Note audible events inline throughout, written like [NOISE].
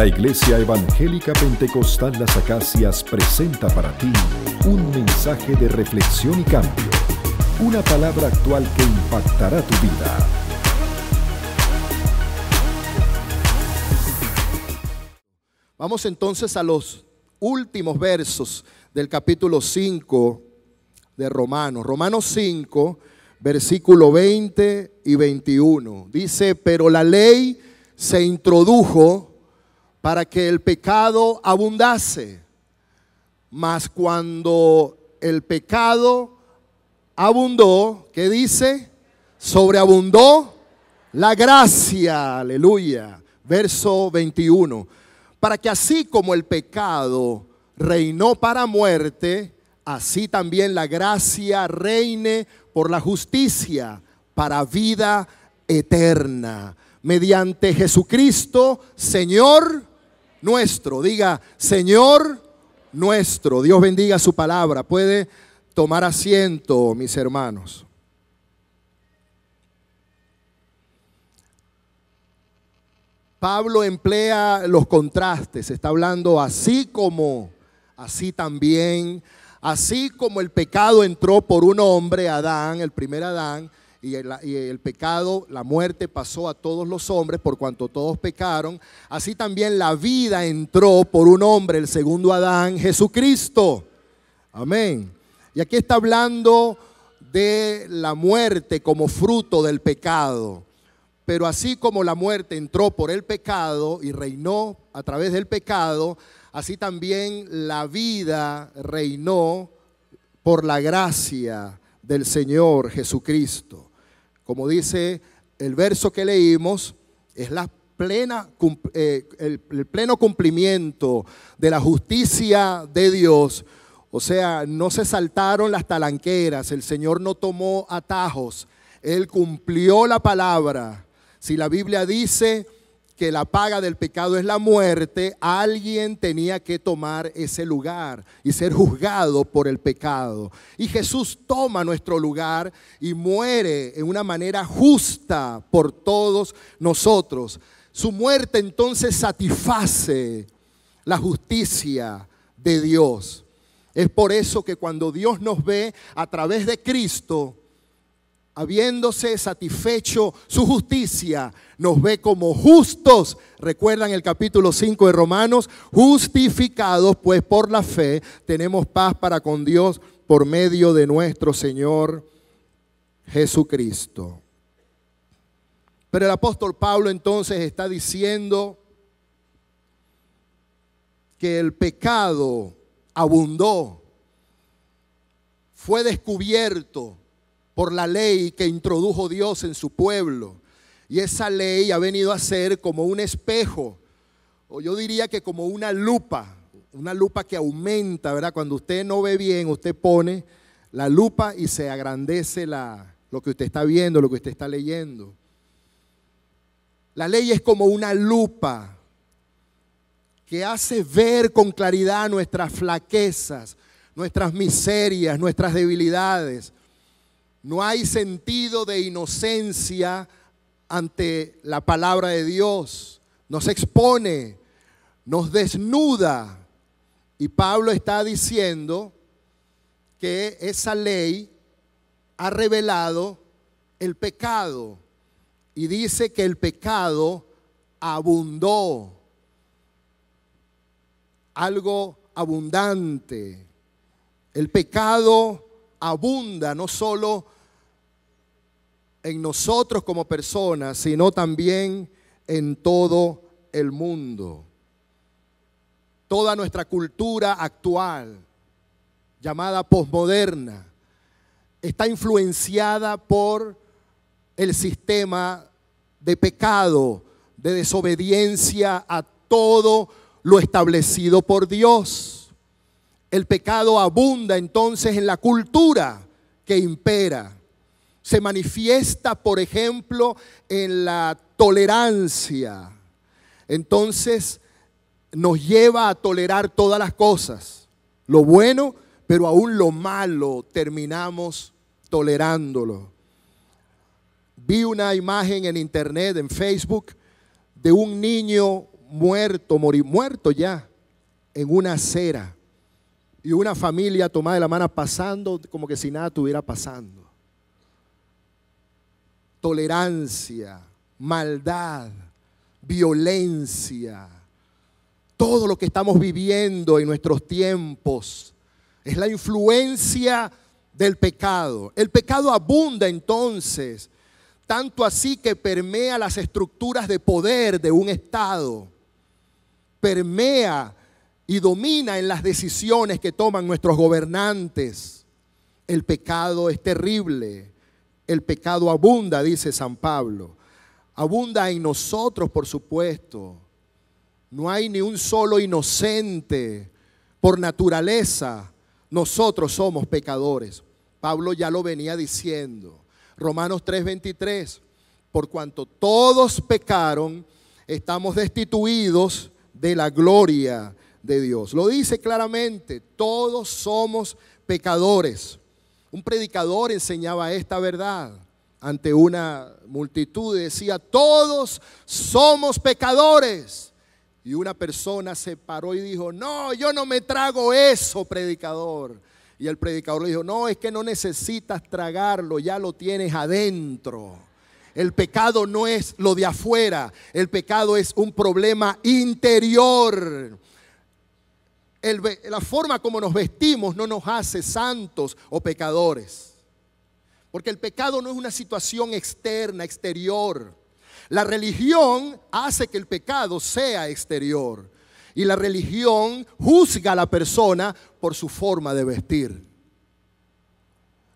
La Iglesia Evangélica Pentecostal Las Acacias presenta para ti un mensaje de reflexión y cambio. Una palabra actual que impactará tu vida. Vamos entonces a los últimos versos del capítulo 5 de Romanos. Romanos 5, versículo 20 y 21. Dice, pero la ley se introdujo para que el pecado abundase. Mas cuando el pecado abundó, ¿qué dice? Sobreabundó la gracia, aleluya. Verso 21. Para que así como el pecado reinó para muerte, así también la gracia reine por la justicia para vida eterna. Mediante Jesucristo, Señor nuestro. Diga, Señor nuestro. Dios bendiga su palabra. Puede tomar asiento, mis hermanos. Pablo emplea los contrastes, está hablando así como, así también, así como el pecado entró por un hombre, Adán, el primer Adán, y el, pecado, la muerte pasó a todos los hombres por cuanto todos pecaron. Así también la vida entró por un hombre, el segundo Adán, Jesucristo. Amén. Y aquí está hablando de la muerte como fruto del pecado. Pero así como la muerte entró por el pecado y reinó a través del pecado, así también la vida reinó por la gracia del Señor Jesucristo como dice el verso que leímos, es la plena, eh, el pleno cumplimiento de la justicia de Dios. O sea, no se saltaron las talanqueras, el Señor no tomó atajos, Él cumplió la palabra. Si la Biblia dice que la paga del pecado es la muerte, alguien tenía que tomar ese lugar y ser juzgado por el pecado. Y Jesús toma nuestro lugar y muere en una manera justa por todos nosotros. Su muerte entonces satisface la justicia de Dios. Es por eso que cuando Dios nos ve a través de Cristo, habiéndose satisfecho su justicia, nos ve como justos. Recuerdan el capítulo 5 de Romanos, justificados pues por la fe, tenemos paz para con Dios por medio de nuestro Señor Jesucristo. Pero el apóstol Pablo entonces está diciendo que el pecado abundó, fue descubierto, por la ley que introdujo Dios en su pueblo. Y esa ley ha venido a ser como un espejo, o yo diría que como una lupa, una lupa que aumenta, ¿verdad? Cuando usted no ve bien, usted pone la lupa y se agrandece lo que usted está viendo, lo que usted está leyendo. La ley es como una lupa que hace ver con claridad nuestras flaquezas, nuestras miserias, nuestras debilidades, no hay sentido de inocencia ante la palabra de Dios. Nos expone, nos desnuda. Y Pablo está diciendo que esa ley ha revelado el pecado. Y dice que el pecado abundó. Algo abundante. El pecado abunda no solo en nosotros como personas, sino también en todo el mundo. Toda nuestra cultura actual, llamada posmoderna, está influenciada por el sistema de pecado, de desobediencia a todo lo establecido por Dios. El pecado abunda entonces en la cultura que impera. Se manifiesta, por ejemplo, en la tolerancia. Entonces nos lleva a tolerar todas las cosas, lo bueno, pero aún lo malo terminamos tolerándolo. Vi una imagen en internet, en Facebook, de un niño muerto, muerto ya, en una acera y una familia tomada de la mano pasando como que si nada estuviera pasando. Tolerancia, maldad, violencia, todo lo que estamos viviendo en nuestros tiempos es la influencia del pecado. El pecado abunda entonces, tanto así que permea las estructuras de poder de un Estado, permea y domina en las decisiones que toman nuestros gobernantes. El pecado es terrible. El pecado abunda, dice San Pablo. Abunda en nosotros, por supuesto. No hay ni un solo inocente. Por naturaleza, nosotros somos pecadores. Pablo ya lo venía diciendo. Romanos 3:23, por cuanto todos pecaron, estamos destituidos de la gloria de Dios. Lo dice claramente, todos somos pecadores. Un predicador enseñaba esta verdad ante una multitud y decía, todos somos pecadores. Y una persona se paró y dijo, no, yo no me trago eso, predicador. Y el predicador le dijo, no, es que no necesitas tragarlo, ya lo tienes adentro. El pecado no es lo de afuera, el pecado es un problema interior la forma como nos vestimos no nos hace santos o pecadores. Porque el pecado no es una situación externa, exterior. La religión hace que el pecado sea exterior. Y la religión juzga a la persona por su forma de vestir.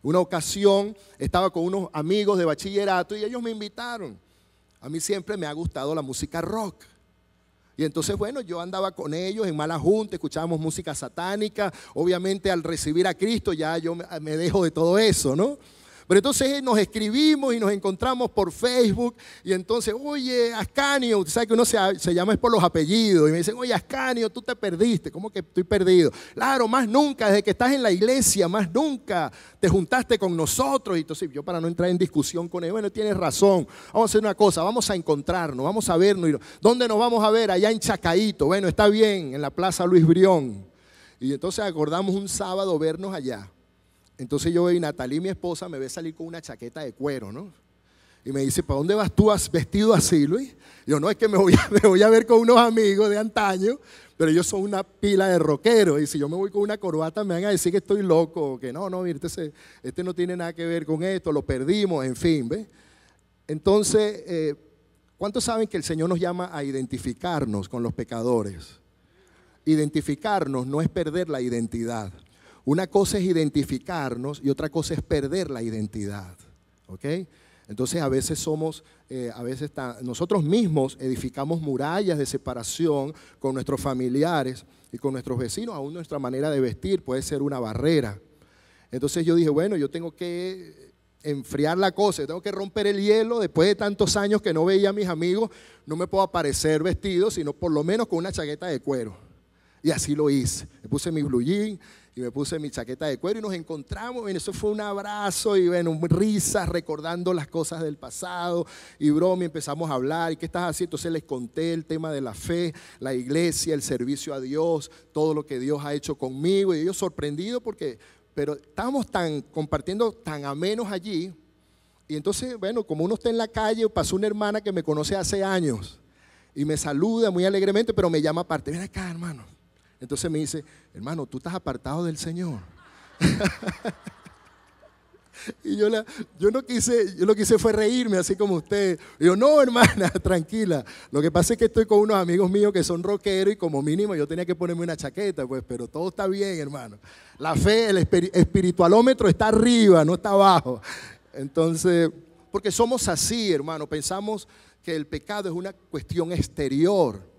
Una ocasión estaba con unos amigos de bachillerato y ellos me invitaron. A mí siempre me ha gustado la música rock. Y entonces, bueno, yo andaba con ellos en mala junta, escuchábamos música satánica. Obviamente al recibir a Cristo ya yo me dejo de todo eso, ¿no? Pero entonces eh, nos escribimos y nos encontramos por Facebook y entonces, oye, Ascanio, usted sabe que uno se, llama por los apellidos y me dicen, oye, Ascanio, tú te perdiste, ¿cómo que estoy perdido? Claro, más nunca, desde que estás en la iglesia, más nunca te juntaste con nosotros. Y entonces yo para no entrar en discusión con él, bueno, tienes razón, vamos a hacer una cosa, vamos a encontrarnos, vamos a vernos. ¿Dónde nos vamos a ver? Allá en Chacaíto. bueno, está bien, en la Plaza Luis Brión. Y entonces acordamos un sábado vernos allá. Entonces yo y Natalie, mi esposa, me ve salir con una chaqueta de cuero, ¿no? Y me dice, ¿para dónde vas tú vestido así, Luis? Yo no, es que [LAUGHS] me voy, a, ver con unos amigos de antaño, pero ellos son una pila de rockeros. Y si yo me voy con una corbata, me van a decir que estoy loco, que no, no, mírtese. este, no tiene nada que ver con esto, lo perdimos, en fin, ¿ves? Entonces, eh, ¿cuántos saben que el Señor nos llama a identificarnos con los pecadores? Identificarnos no es perder la identidad. Una cosa es identificarnos y otra cosa es perder la identidad. ¿Ok? Entonces a veces somos, eh, a veces nosotros mismos edificamos murallas de separación con nuestros familiares y con nuestros vecinos, aún nuestra manera de vestir puede ser una barrera. Entonces yo dije, bueno, yo tengo que enfriar la cosa, yo tengo que romper el hielo, después de tantos años que no veía a mis amigos, no me puedo aparecer vestido, sino por lo menos con una chaqueta de cuero. Y así lo hice. Me puse mi blue jean, y me puse mi chaqueta de cuero y nos encontramos. Y eso fue un abrazo y bueno, risas recordando las cosas del pasado y broma. empezamos a hablar y qué estás haciendo. Entonces les conté el tema de la fe, la iglesia, el servicio a Dios, todo lo que Dios ha hecho conmigo. Y ellos sorprendidos porque, pero estábamos tan compartiendo tan amenos allí. Y entonces, bueno, como uno está en la calle, pasó una hermana que me conoce hace años y me saluda muy alegremente, pero me llama aparte. Ven acá, hermano entonces me dice, hermano, tú estás apartado del Señor. [LAUGHS] y yo, la, yo no quise, yo lo que hice fue reírme, así como usted. yo, no, hermana, [LAUGHS] tranquila. Lo que pasa es que estoy con unos amigos míos que son rockeros y como mínimo yo tenía que ponerme una chaqueta, pues, pero todo está bien, hermano. La fe, el espiritualómetro está arriba, no está abajo. Entonces, porque somos así, hermano, pensamos que el pecado es una cuestión exterior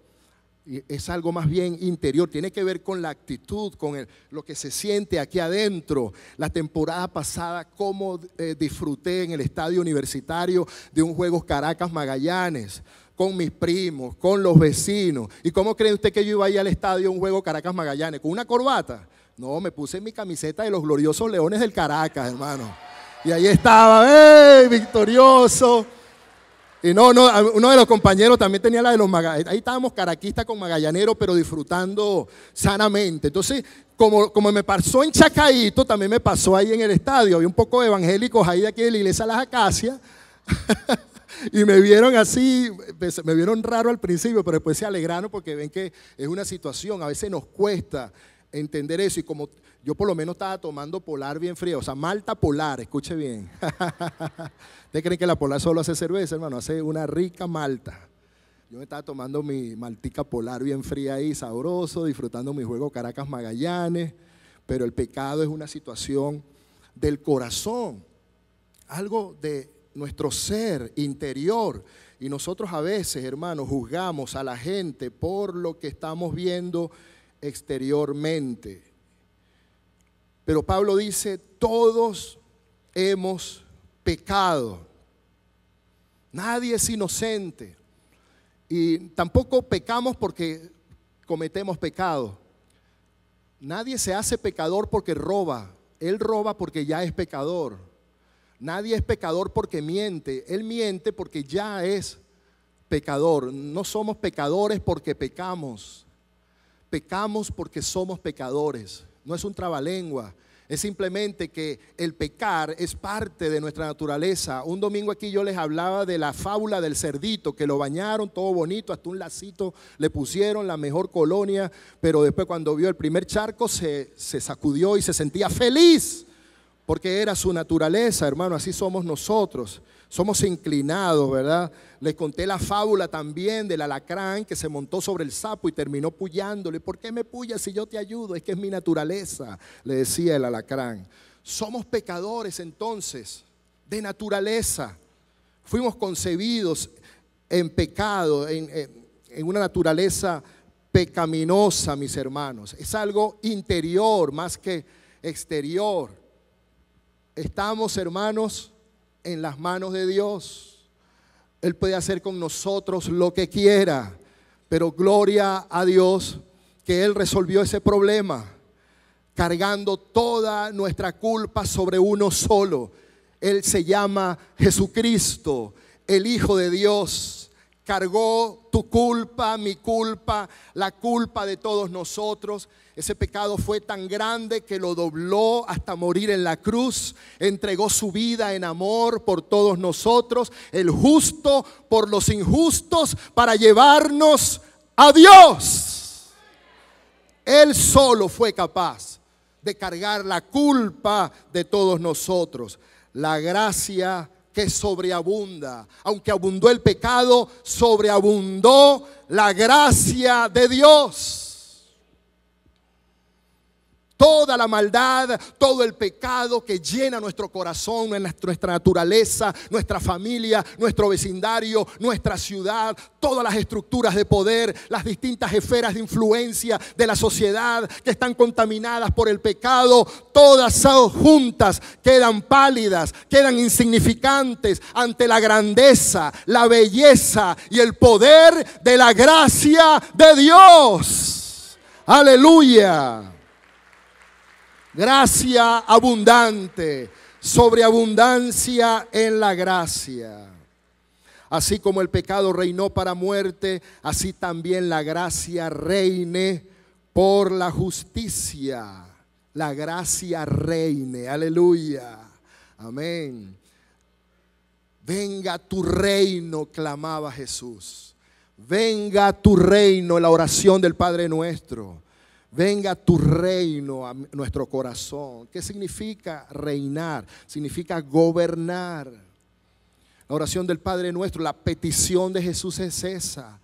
es algo más bien interior, tiene que ver con la actitud, con lo que se siente aquí adentro. La temporada pasada, cómo eh, disfruté en el estadio universitario de un juego Caracas Magallanes, con mis primos, con los vecinos. ¿Y cómo cree usted que yo iba a ir al estadio un juego Caracas Magallanes? ¿Con una corbata? No, me puse mi camiseta de los gloriosos Leones del Caracas, hermano. Y ahí estaba, ¡eh! Victorioso. Y no, no, uno de los compañeros también tenía la de los magallaneros, Ahí estábamos caraquistas con magallaneros, pero disfrutando sanamente. Entonces, como, como, me pasó en Chacaito, también me pasó ahí en el estadio. Había un poco de evangélicos ahí de aquí de la iglesia Las Acacias. [LAUGHS] y me vieron así, me vieron raro al principio, pero después se alegraron porque ven que es una situación, a veces nos cuesta entender eso. Y como yo por lo menos estaba tomando polar bien frío, o sea, malta polar, escuche bien. [LAUGHS] ¿Ustedes creen que la polar solo hace cerveza, hermano? Hace una rica malta. Yo me estaba tomando mi maltica polar bien fría ahí, sabroso, disfrutando mi juego Caracas Magallanes. Pero el pecado es una situación del corazón, algo de nuestro ser interior. Y nosotros a veces, hermano, juzgamos a la gente por lo que estamos viendo exteriormente. Pero Pablo dice, todos hemos pecado. Nadie es inocente. Y tampoco pecamos porque cometemos pecado. Nadie se hace pecador porque roba. Él roba porque ya es pecador. Nadie es pecador porque miente. Él miente porque ya es pecador. No somos pecadores porque pecamos pecamos porque somos pecadores. No es un trabalengua. Es simplemente que el pecar es parte de nuestra naturaleza. Un domingo aquí yo les hablaba de la fábula del cerdito, que lo bañaron todo bonito, hasta un lacito le pusieron, la mejor colonia, pero después cuando vio el primer charco se, se sacudió y se sentía feliz porque era su naturaleza, hermano, así somos nosotros. Somos inclinados, ¿verdad? Les conté la fábula también del alacrán que se montó sobre el sapo y terminó puyándole. ¿Por qué me puyas si yo te ayudo? Es que es mi naturaleza, le decía el alacrán. Somos pecadores entonces, de naturaleza. Fuimos concebidos en pecado, en, en una naturaleza pecaminosa, mis hermanos. Es algo interior más que exterior. Estamos, hermanos, en las manos de Dios. Él puede hacer con nosotros lo que quiera, pero gloria a Dios que Él resolvió ese problema, cargando toda nuestra culpa sobre uno solo. Él se llama Jesucristo, el Hijo de Dios cargó tu culpa, mi culpa, la culpa de todos nosotros. Ese pecado fue tan grande que lo dobló hasta morir en la cruz, entregó su vida en amor por todos nosotros, el justo por los injustos, para llevarnos a Dios. Él solo fue capaz de cargar la culpa de todos nosotros. La gracia que sobreabunda. Aunque abundó el pecado, sobreabundó la gracia de Dios. Toda la maldad, todo el pecado que llena nuestro corazón, nuestra naturaleza, nuestra familia, nuestro vecindario, nuestra ciudad, todas las estructuras de poder, las distintas esferas de influencia de la sociedad que están contaminadas por el pecado, todas juntas quedan pálidas, quedan insignificantes ante la grandeza, la belleza y el poder de la gracia de Dios. Aleluya. Gracia abundante, sobreabundancia en la gracia. Así como el pecado reinó para muerte, así también la gracia reine por la justicia. La gracia reine. Aleluya. Amén. Venga tu reino, clamaba Jesús. Venga tu reino, la oración del Padre nuestro. Venga tu reino a nuestro corazón. ¿Qué significa reinar? Significa gobernar. La oración del Padre nuestro, la petición de Jesús es esa.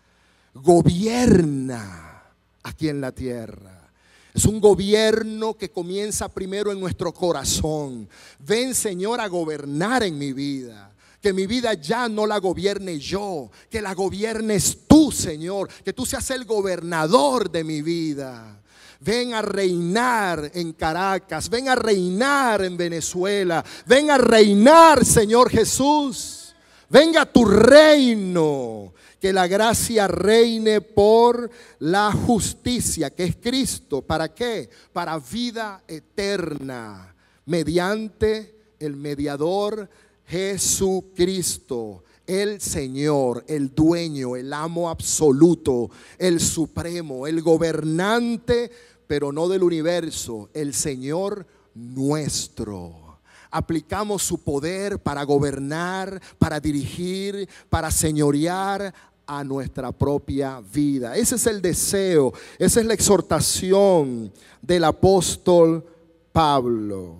Gobierna aquí en la tierra. Es un gobierno que comienza primero en nuestro corazón. Ven Señor a gobernar en mi vida. Que mi vida ya no la gobierne yo, que la gobiernes tú, Señor. Que tú seas el gobernador de mi vida ven a reinar en Caracas, ven a reinar en Venezuela, ven a reinar, Señor Jesús, venga tu reino, que la gracia reine por la justicia, que es Cristo, ¿para qué? Para vida eterna, mediante el mediador Jesucristo el Señor, el dueño, el amo absoluto, el supremo, el gobernante pero no del universo, el Señor nuestro. Aplicamos su poder para gobernar, para dirigir, para señorear a nuestra propia vida. Ese es el deseo, esa es la exhortación del apóstol Pablo.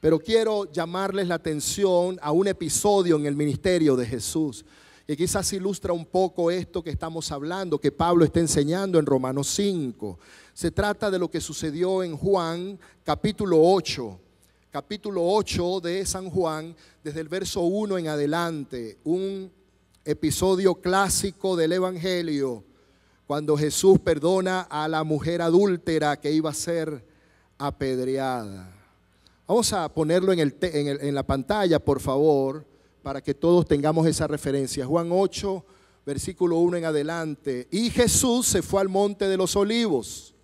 Pero quiero llamarles la atención a un episodio en el ministerio de Jesús. Y quizás ilustra un poco esto que estamos hablando, que Pablo está enseñando en Romanos 5. Se trata de lo que sucedió en Juan capítulo 8. Capítulo 8 de San Juan, desde el verso 1 en adelante, un episodio clásico del Evangelio, cuando Jesús perdona a la mujer adúltera que iba a ser apedreada. Vamos a ponerlo en, el en, en la pantalla, por favor para que todos tengamos esa referencia. Juan 8, versículo 1 en adelante. Y Jesús se fue al monte de los olivos.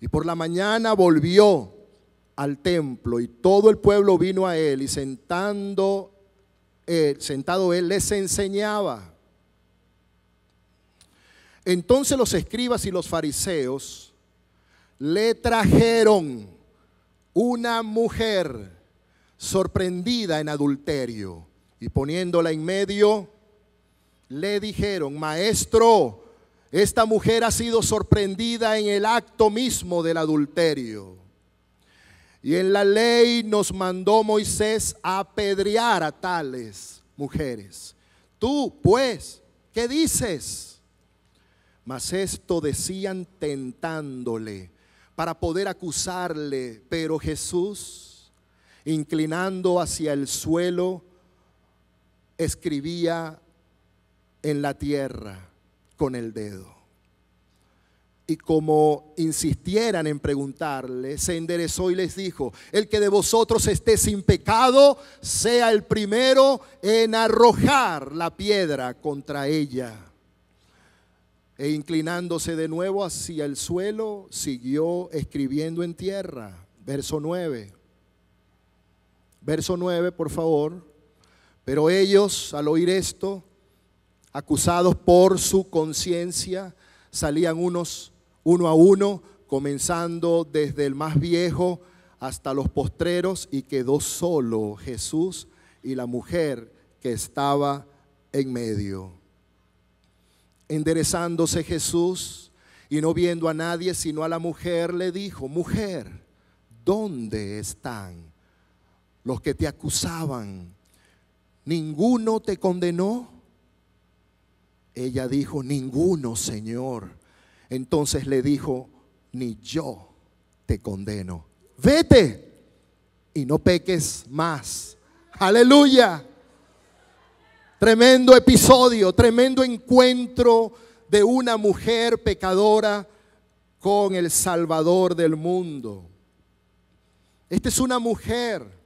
Y por la mañana volvió al templo y todo el pueblo vino a él y sentando sentado él les enseñaba. Entonces los escribas y los fariseos le trajeron una mujer sorprendida en adulterio. Y poniéndola en medio, le dijeron, maestro, esta mujer ha sido sorprendida en el acto mismo del adulterio. Y en la ley nos mandó Moisés a apedrear a tales mujeres. Tú, pues, ¿qué dices? Mas esto decían tentándole para poder acusarle, pero Jesús inclinando hacia el suelo, escribía en la tierra con el dedo. Y como insistieran en preguntarle, se enderezó y les dijo, el que de vosotros esté sin pecado, sea el primero en arrojar la piedra contra ella. E inclinándose de nuevo hacia el suelo, siguió escribiendo en tierra. Verso 9. Verso 9, por favor. Pero ellos, al oír esto, acusados por su conciencia, salían unos uno a uno, comenzando desde el más viejo hasta los postreros, y quedó solo Jesús y la mujer que estaba en medio. Enderezándose Jesús y no viendo a nadie sino a la mujer, le dijo, mujer, ¿dónde están? los que te acusaban, ninguno te condenó. Ella dijo, ninguno, Señor. Entonces le dijo, ni yo te condeno. Vete y no peques más. Aleluya. Tremendo episodio, tremendo encuentro de una mujer pecadora con el Salvador del mundo. Esta es una mujer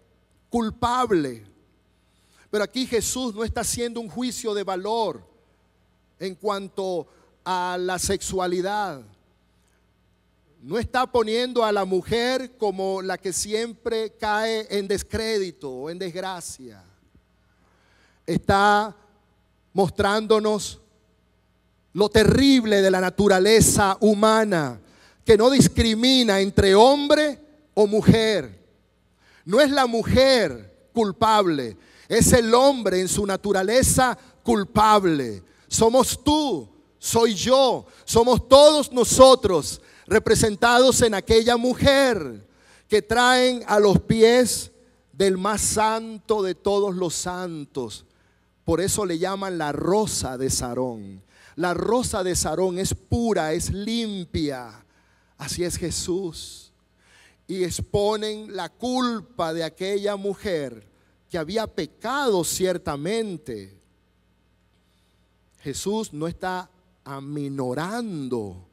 culpable. Pero aquí Jesús no está haciendo un juicio de valor en cuanto a la sexualidad. No está poniendo a la mujer como la que siempre cae en descrédito o en desgracia. Está mostrándonos lo terrible de la naturaleza humana, que no discrimina entre hombre o mujer, no es la mujer culpable, es el hombre en su naturaleza culpable. Somos tú, soy yo, somos todos nosotros representados en aquella mujer que traen a los pies del más santo de todos los santos. Por eso le llaman la rosa de Sarón. La rosa de Sarón es pura, es limpia. Así es Jesús y exponen la culpa de aquella mujer que había pecado ciertamente. Jesús no está aminorando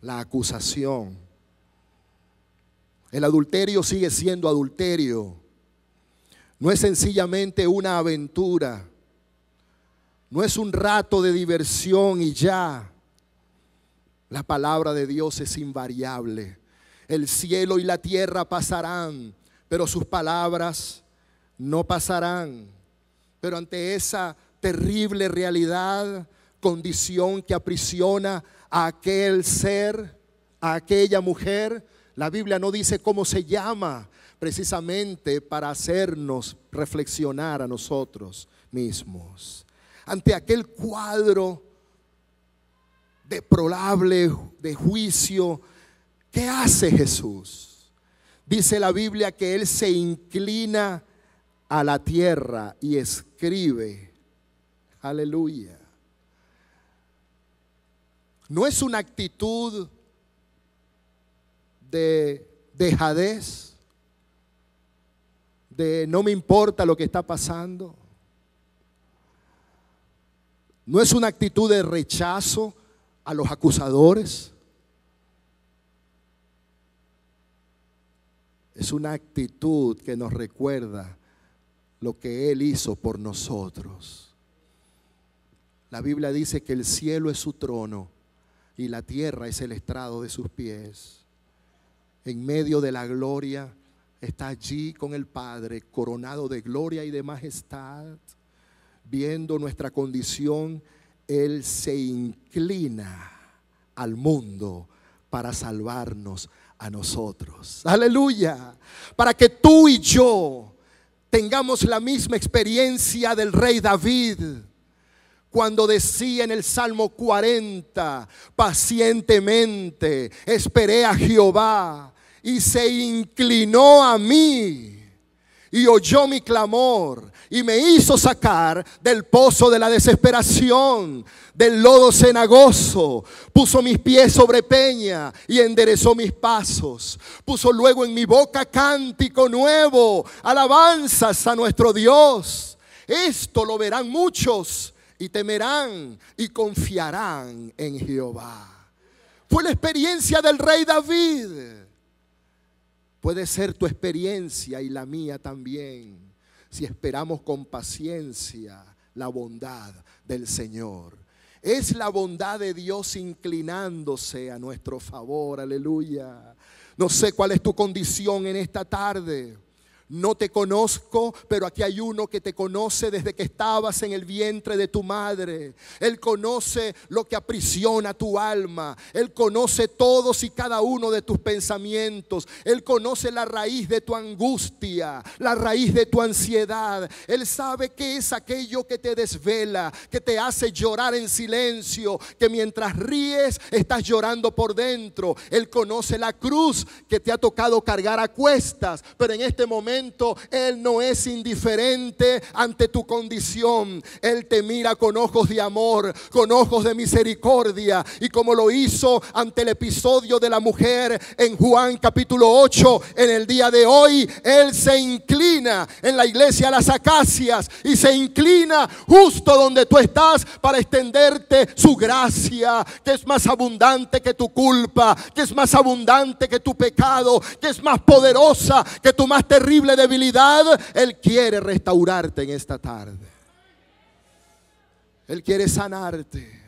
la acusación. El adulterio sigue siendo adulterio. No es sencillamente una aventura. No es un rato de diversión y ya. La palabra de Dios es invariable. El cielo y la tierra pasarán, pero sus palabras no pasarán. Pero ante esa terrible realidad, condición que aprisiona a aquel ser, a aquella mujer, la Biblia no dice cómo se llama, precisamente para hacernos reflexionar a nosotros mismos. Ante aquel cuadro deplorable de juicio ¿Qué hace Jesús? Dice la Biblia que Él se inclina a la tierra y escribe. Aleluya. No es una actitud de dejadez, de no me importa lo que está pasando. No es una actitud de rechazo a los acusadores. Es una actitud que nos recuerda lo que Él hizo por nosotros. La Biblia dice que el cielo es su trono y la tierra es el estrado de sus pies. En medio de la gloria está allí con el Padre, coronado de gloria y de majestad. Viendo nuestra condición, Él se inclina al mundo para salvarnos a nosotros. Aleluya. Para que tú y yo tengamos la misma experiencia del rey David cuando decía en el Salmo 40, pacientemente esperé a Jehová y se inclinó a mí y oyó mi clamor y me hizo sacar del pozo de la desesperación, del lodo cenagoso, puso mis pies sobre peña y enderezó mis pasos, puso luego en mi boca cántico nuevo, alabanzas a nuestro Dios. Esto lo verán muchos y temerán y confiarán en Jehová. Fue la experiencia del rey David. Puede ser tu experiencia y la mía también, si esperamos con paciencia la bondad del Señor. Es la bondad de Dios inclinándose a nuestro favor, aleluya. No sé cuál es tu condición en esta tarde. No te conozco, pero aquí hay uno que te conoce desde que estabas en el vientre de tu madre. Él conoce lo que aprisiona tu alma. Él conoce todos y cada uno de tus pensamientos. Él conoce la raíz de tu angustia, la raíz de tu ansiedad. Él sabe qué es aquello que te desvela, que te hace llorar en silencio, que mientras ríes estás llorando por dentro. Él conoce la cruz que te ha tocado cargar a cuestas, pero en este momento él no es indiferente ante tu condición. Él te mira con ojos de amor, con ojos de misericordia. Y como lo hizo ante el episodio de la mujer en Juan capítulo 8, en el día de hoy, Él se inclina en la iglesia Las Acacias y se inclina justo donde tú estás para extenderte su gracia, que es más abundante que tu culpa, que es más abundante que tu pecado, que es más poderosa que tu más terrible debilidad, Él quiere restaurarte en esta tarde. Él quiere sanarte,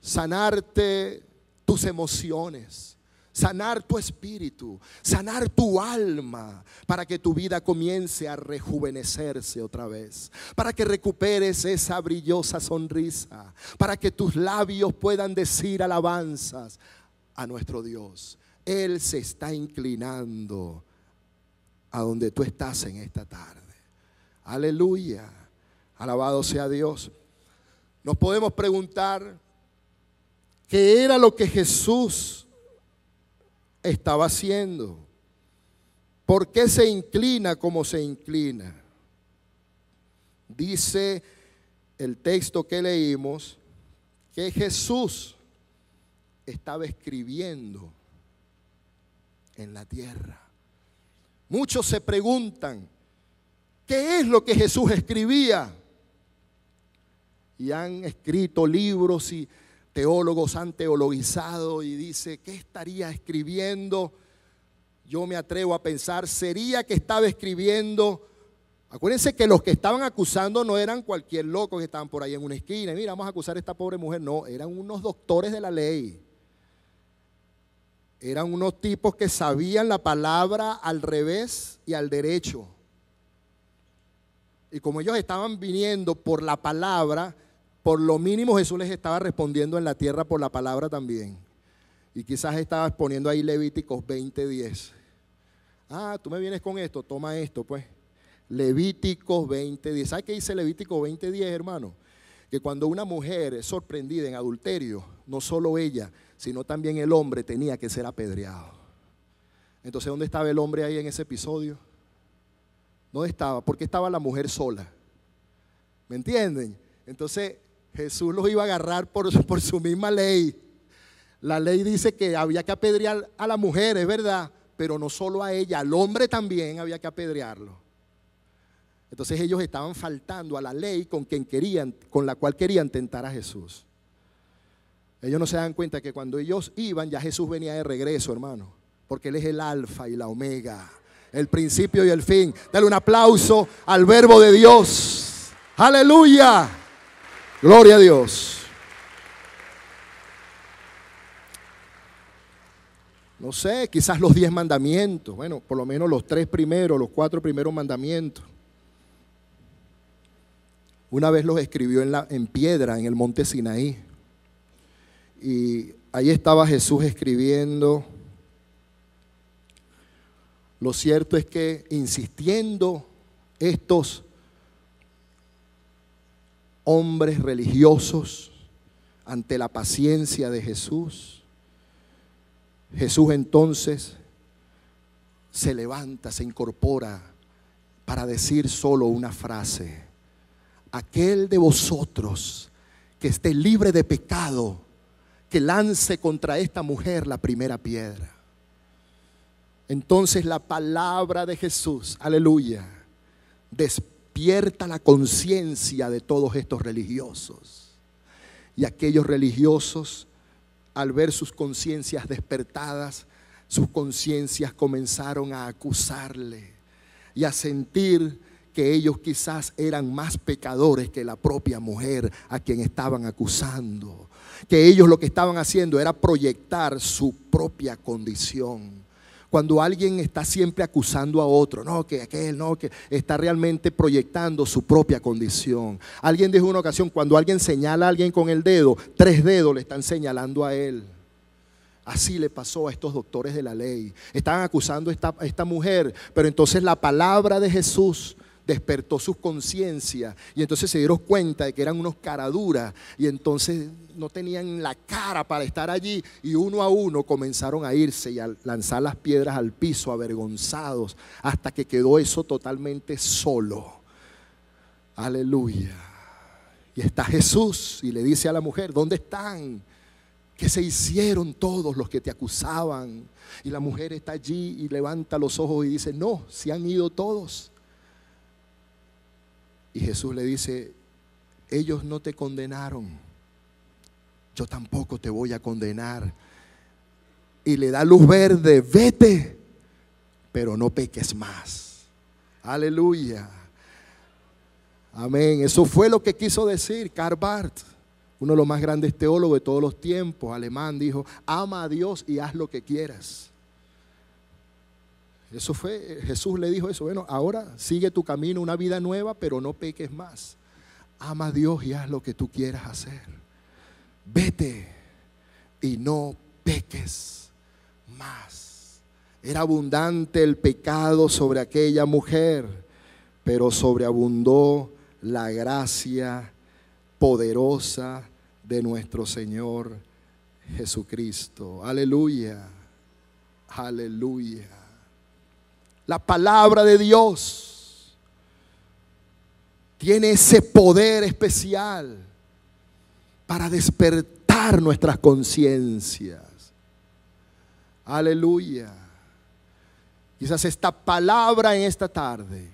sanarte tus emociones, sanar tu espíritu, sanar tu alma, para que tu vida comience a rejuvenecerse otra vez, para que recuperes esa brillosa sonrisa, para que tus labios puedan decir alabanzas a nuestro Dios. Él se está inclinando a donde tú estás en esta tarde. Aleluya. Alabado sea Dios. Nos podemos preguntar qué era lo que Jesús estaba haciendo. ¿Por qué se inclina como se inclina? Dice el texto que leímos que Jesús estaba escribiendo en la tierra. Muchos se preguntan, ¿qué es lo que Jesús escribía? Y han escrito libros y teólogos han teologizado y dice, ¿qué estaría escribiendo? Yo me atrevo a pensar, sería que estaba escribiendo Acuérdense que los que estaban acusando no eran cualquier loco que estaban por ahí en una esquina. Mira, vamos a acusar a esta pobre mujer. No, eran unos doctores de la ley. Eran unos tipos que sabían la palabra al revés y al derecho. Y como ellos estaban viniendo por la palabra, por lo mínimo Jesús les estaba respondiendo en la tierra por la palabra también. Y quizás estaba exponiendo ahí Levíticos 20:10. Ah, tú me vienes con esto, toma esto, pues. Levíticos 20:10. ¿Sabes qué dice Levítico 20:10, hermano? Que cuando una mujer es sorprendida en adulterio, no solo ella, sino también el hombre tenía que ser apedreado. Entonces, ¿dónde estaba el hombre ahí en ese episodio? ¿Dónde estaba? Porque estaba la mujer sola. ¿Me entienden? Entonces, Jesús los iba a agarrar por, [LAUGHS] por su misma ley. La ley dice que había que apedrear a la mujer, es verdad, pero no solo a ella, al hombre también había que apedrearlo. Entonces ellos estaban faltando a la ley con, quien querían, con la cual querían tentar a Jesús. Ellos no se dan cuenta que cuando ellos iban, ya Jesús venía de regreso, hermano. Porque Él es el alfa y la omega. El principio y el fin. Dale un aplauso al verbo de Dios. Aleluya. Gloria a Dios. No sé, quizás los diez mandamientos. Bueno, por lo menos los tres primeros, los cuatro primeros mandamientos. Una vez los escribió en, la, en piedra en el monte Sinaí. Y ahí estaba Jesús escribiendo. Lo cierto es que insistiendo estos hombres religiosos ante la paciencia de Jesús, Jesús entonces se levanta, se incorpora para decir solo una frase. Aquel de vosotros que esté libre de pecado, que lance contra esta mujer la primera piedra. Entonces la palabra de Jesús, aleluya, despierta la conciencia de todos estos religiosos. Y aquellos religiosos, al ver sus conciencias despertadas, sus conciencias comenzaron a acusarle y a sentir que ellos quizás eran más pecadores que la propia mujer a quien estaban acusando. Que ellos lo que estaban haciendo era proyectar su propia condición. Cuando alguien está siempre acusando a otro, no, que aquel, no, que está realmente proyectando su propia condición. Alguien dijo una ocasión, cuando alguien señala a alguien con el dedo, tres dedos le están señalando a él. Así le pasó a estos doctores de la ley. Estaban acusando esta, a esta, mujer, pero entonces la palabra de Jesús despertó sus conciencias y entonces se dieron cuenta de que eran unos caraduras y entonces no tenían la cara para estar allí y uno a uno comenzaron a irse y a lanzar las piedras al piso avergonzados hasta que quedó eso totalmente solo. Aleluya. Y está Jesús y le dice a la mujer, ¿dónde están? ¿Qué se hicieron todos los que te acusaban. Y la mujer está allí y levanta los ojos y dice, no, se han ido todos. Y Jesús le dice, ellos no te condenaron, yo tampoco te voy a condenar. Y le da luz verde, vete, pero no peques más. Aleluya. Amén. Eso fue lo que quiso decir Karl Barth, uno de los más grandes teólogos de todos los tiempos, alemán, dijo, ama a Dios y haz lo que quieras. Eso fue, eh, Jesús le dijo eso, bueno, ahora sigue tu camino, una vida nueva, pero no peques más. Ama a Dios y haz lo que tú quieras hacer. Vete y no peques más. Era abundante el pecado sobre aquella mujer, pero sobreabundó la gracia poderosa de nuestro Señor Jesucristo. Aleluya, aleluya. La palabra de Dios tiene ese poder especial para despertar nuestras conciencias. Aleluya. Quizás esta palabra en esta tarde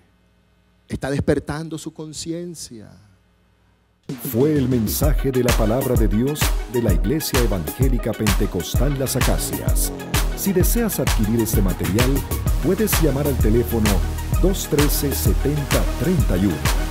está despertando su conciencia. Fue el mensaje de la palabra de Dios de la Iglesia Evangélica Pentecostal Las Acacias. Si deseas adquirir este material, puedes llamar al teléfono 213 7031